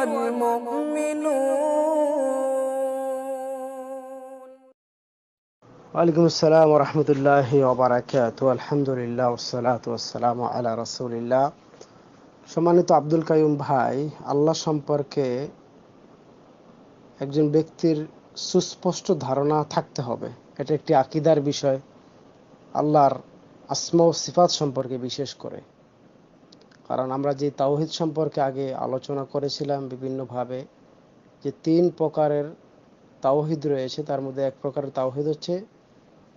ওয়ালাইকুম আসসালাম সম্মানিত আব্দুল কাইম ভাই আল্লাহ সম্পর্কে একজন ব্যক্তির সুস্পষ্ট ধারণা থাকতে হবে এটা একটি আকিদার বিষয় আল্লাহর আসমা ও সিফাত সম্পর্কে বিশেষ করে কারণ আমরা যে তাওহিদ সম্পর্কে আগে আলোচনা করেছিলাম বিভিন্নভাবে যে তিন প্রকারের তাওহিদ রয়েছে তার মধ্যে এক প্রকারের তাওহিদ হচ্ছে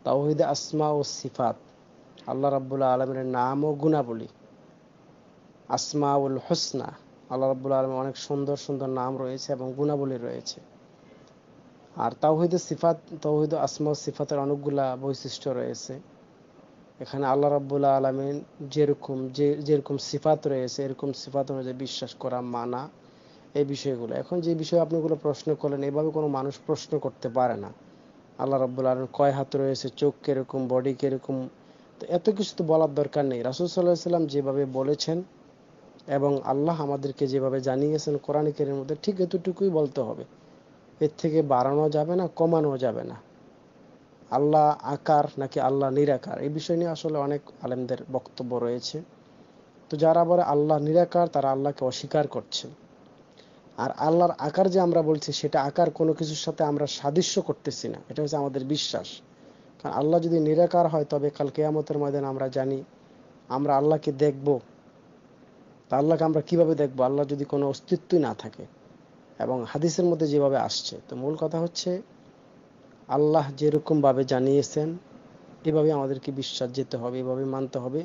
তাওহিদ আসমা ও সিফাত আল্লাহ রাবুল্লাহ আলমের নাম ও গুণাবলী আসমা উল হোসনা আল্লাহ রাবুল্লাহ আলমের অনেক সুন্দর সুন্দর নাম রয়েছে এবং গুণাবলী রয়েছে আর তাওহিদ সিফাত তাওহিদ আসমা ও সিফাতের অনেকগুলা বৈশিষ্ট্য রয়েছে এখানে আল্লাহ রাবুল্লাহ আলমিন যেরকম যে যেরকম সিফাত রয়েছে এরকম সিফাত অনুযায়ী বিশ্বাস করা মানা এই বিষয়গুলো এখন যে বিষয়ে আপনিগুলো প্রশ্ন করলেন এভাবে কোনো মানুষ প্রশ্ন করতে পারে না আল্লাহ রাবুল আলম কয় হাত রয়েছে চোখ কীরকম বডি কীরকম তো এত কিছু তো বলার দরকার নেই রাসুল সাল্লাহ সাল্লাম যেভাবে বলেছেন এবং আল্লাহ আমাদেরকে যেভাবে জানিয়েছেন কোরআন কেরের মধ্যে ঠিক এতটুকুই বলতে হবে এর থেকে বাড়ানো যাবে না কমানো যাবে না আল্লাহ আকার নাকি আল্লাহ নিরাকার এই বিষয় নিয়ে আসলে অনেক আলেমদের বক্তব্য রয়েছে তো যারা বলে আল্লাহ নিরাকার তারা আল্লাহকে অস্বীকার করছে আর আল্লাহর আকার যে আমরা বলছি সেটা আকার কোনো কিছুর সাথে আমরা সাদৃশ্য করতেছি না এটা হচ্ছে আমাদের বিশ্বাস কারণ আল্লাহ যদি নিরাকার হয় তবে কাল কেয়ামতের ময়দান আমরা জানি আমরা আল্লাহকে দেখব তা আল্লাহকে আমরা কিভাবে দেখব আল্লাহ যদি কোনো অস্তিত্বই না থাকে এবং হাদিসের মধ্যে যেভাবে আসছে তো মূল কথা হচ্ছে আল্লাহ যেরকমভাবে জানিয়েছেন এভাবে আমাদেরকে বিশ্বাস যেতে হবে এভাবে মানতে হবে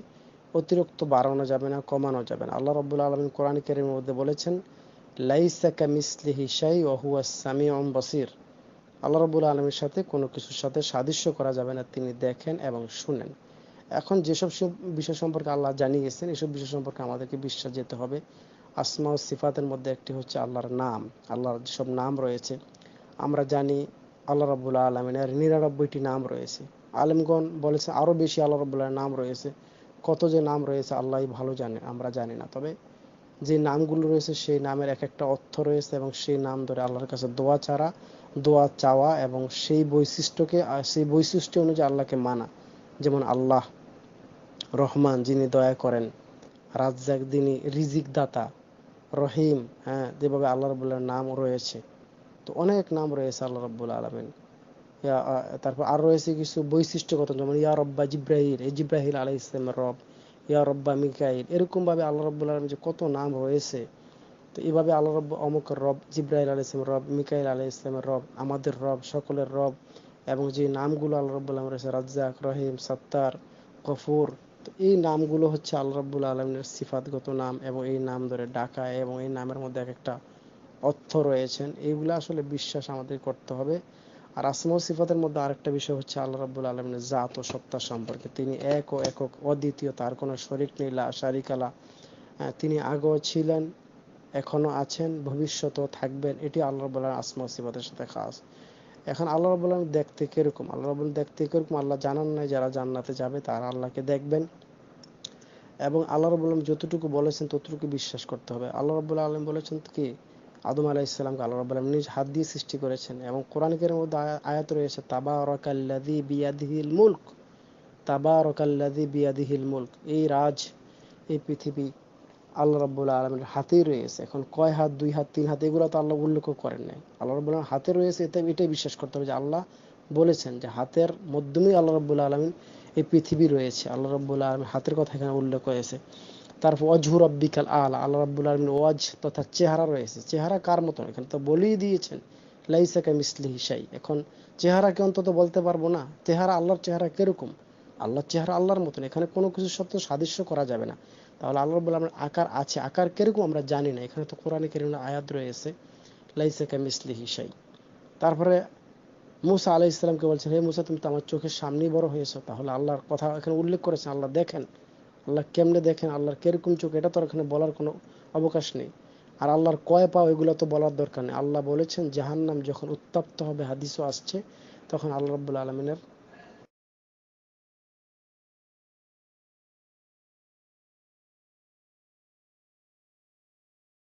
অতিরিক্ত বাড়ানো যাবে না কমানো যাবে না আল্লাহ রব্বুল আলমিন কোরআন কেরিমের মধ্যে বলেছেন মিসলি হিসাই সামি আল্লাহ রব্বুল আলমের সাথে কোনো কিছুর সাথে সাদৃশ্য করা যাবে না তিনি দেখেন এবং শুনেন এখন যেসব বিষয় সম্পর্কে আল্লাহ জানিয়ে গেছেন এসব বিষয় সম্পর্কে আমাদেরকে বিশ্বাস যেতে হবে আসমা ও সিফাতের মধ্যে একটি হচ্ছে আল্লাহর নাম আল্লাহর যেসব নাম রয়েছে আমরা জানি আল্লাহ রাবুল্লা আলমিনের নিরানব্বইটি নাম রয়েছে আলেমগণ বলেছে আরও বেশি আল্লাহ রবুল্লার নাম রয়েছে কত যে নাম রয়েছে আল্লাহ ভালো জানে আমরা জানি না তবে যে নামগুলো রয়েছে সেই নামের এক একটা অর্থ রয়েছে এবং সেই নাম ধরে আল্লাহর কাছে দোয়া ছাড়া দোয়া চাওয়া এবং সেই বৈশিষ্ট্যকে সেই বৈশিষ্ট্য অনুযায়ী আল্লাহকে মানা যেমন আল্লাহ রহমান যিনি দয়া করেন রাজ্জাক দিনী রিজিক দাতা রহিম হ্যাঁ যেভাবে আল্লাহ রবুল্লার নাম রয়েছে তো অনেক নাম রয়েছে আল্লাহ রব্বুল আলমিন তারপর আর রয়েছে কিছু বৈশিষ্ট্যগত যেমন ইয়া রব্বা জিব্রাহিল এই জিব্রাহিল আলাই ইসলামের রব ইয়া রব্বা মিকাইল ভাবে আল্লাহ রব্বুল আলম যে কত নাম রয়েছে তো এইভাবে আল্লাহ রব অমুকের রব জিব্রাহিল আলাই ইসলামের রব মিকাইল আলাই ইসলামের রব আমাদের রব সকলের রব এবং যে নামগুলো আল্লাহ রব্বুল আলম রয়েছে রাজ্জাক রহিম সত্তার গফুর তো এই নামগুলো হচ্ছে আল্লাহ রব্বুল আলমিনের সিফাতগত নাম এবং এই নাম ধরে ডাকা এবং এই নামের মধ্যে এক একটা অর্থ রয়েছেন এইগুলো আসলে বিশ্বাস আমাদের করতে হবে আর আসমা সিফাতের মধ্যে আরেকটা বিষয় হচ্ছে আল্লাহ রাবুল আলমিনের জাত ও সত্তা সম্পর্কে তিনি এক ও একক অদ্বিতীয় তার কোনো শরিক নীলা শারিকালা হ্যাঁ, তিনি আগেও ছিলেন এখনো আছেন ভবিষ্যতেও থাকবেন এটি আল্লাহ রবুল্লাহ আলম সিফাতের সাথে খাস এখন আল্লাহ রাবুল আলম দেখতে কীরকম আল্লাহ রবুল দেখতে কীরকম আল্লাহ জানান নাই যারা জান্নাতে যাবে তারা আল্লাহকে দেখবেন এবং আল্লাহ রাবুল আলম যতটুকু বলেছেন ততটুকু বিশ্বাস করতে হবে আল্লাহ রবুল্লাহ আলম বলেছেন কি আদম আলাহ ইসলামকে আল্লাহ রব আলম নিজ হাত দিয়ে সৃষ্টি করেছেন এবং কোরআনকের মধ্যে আয়াত রয়েছে তাবা রকাল্লাদি বিয়াদিহিল মুল্ক তাবা রকাল্লাদি বিয়াদিহিল মুল্ক এই রাজ এই পৃথিবী আল্লাহ রব্বুল আলমের হাতেই রয়েছে এখন কয় হাত দুই হাত তিন হাত এগুলো তো আল্লাহ উল্লেখ করেন নাই আল্লাহ রব্বুল হাতে রয়েছে এটা এটাই বিশ্বাস করতে হবে যে আল্লাহ বলেছেন যে হাতের মাধ্যমেই আল্লাহ রব্বুল আলমিন এই পৃথিবী রয়েছে আল্লাহ রব্বুল আলমের হাতের কথা এখানে উল্লেখ হয়েছে তারপর অজহু রব্বিকাল আলা আল্লাহ রাব্বুল আলমিন ওয়াজ তথা চেহারা রয়েছে চেহারা কার মতো এখানে তো বলেই দিয়েছেন লাইসাকে মিসলি হিসাই এখন চেহারাকে অন্তত বলতে পারবো না চেহারা আল্লাহর চেহারা কিরকম আল্লাহর চেহারা আল্লাহর মতন এখানে কোনো কিছু সত্য সাদৃশ্য করা যাবে না তাহলে আল্লাহ বলে আমার আকার আছে আকার কিরকম আমরা জানি না এখানে তো কোরআনে কেরিমের আয়াত রয়েছে লাইসাকে মিসলি হিসাই তারপরে মুসা আলাহ ইসলামকে বলছেন হে মুসা তুমি তো আমার চোখের সামনেই বড় হয়েছো তাহলে আল্লাহর কথা এখানে উল্লেখ করেছেন আল্লাহ দেখেন আল্লাহ কেমনে দেখেন আল্লাহর কিরকম চোখ এটা তো এখানে বলার কোনো অবকাশ নেই আর আল্লাহর কয় পা ওইগুলো তো বলার দরকার নেই আল্লাহ বলেছেন জাহান্নাম যখন উত্তপ্ত হবে হাদিসও আসছে তখন আল্লাহ রব্বুল আলমিনের